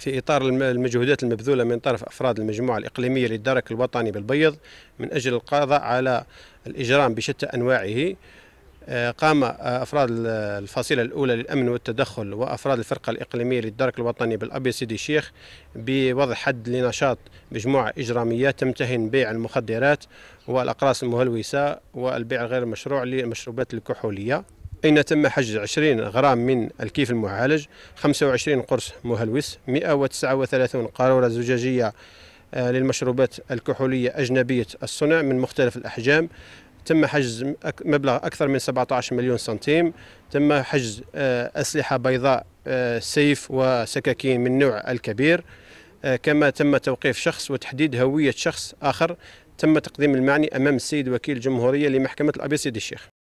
في إطار المجهودات المبذولة من طرف أفراد المجموعة الإقليمية للدرك الوطني بالبيض من أجل القضاء على الإجرام بشتى أنواعه آه، قام آه، أفراد الفصيلة الأولى للأمن والتدخل وأفراد الفرقة الإقليمية للدرك الوطني بالأبيض سيدي الشيخ بوضع حد لنشاط مجموعة إجرامية تمتهن بيع المخدرات والأقراص المهلوسة والبيع غير المشروع للمشروبات الكحولية أين تم حجز 20 غرام من الكيف المعالج 25 قرص مهلوس 139 قارورة زجاجية آه، للمشروبات الكحولية أجنبية الصنع من مختلف الأحجام تم حجز مبلغ أكثر من 17 مليون سنتيم تم حجز آه، أسلحة بيضاء آه، سيف وسكاكين من نوع الكبير كما تم توقيف شخص وتحديد هوية شخص آخر تم تقديم المعني أمام السيد وكيل الجمهورية لمحكمة الأبيض سيدي الشيخ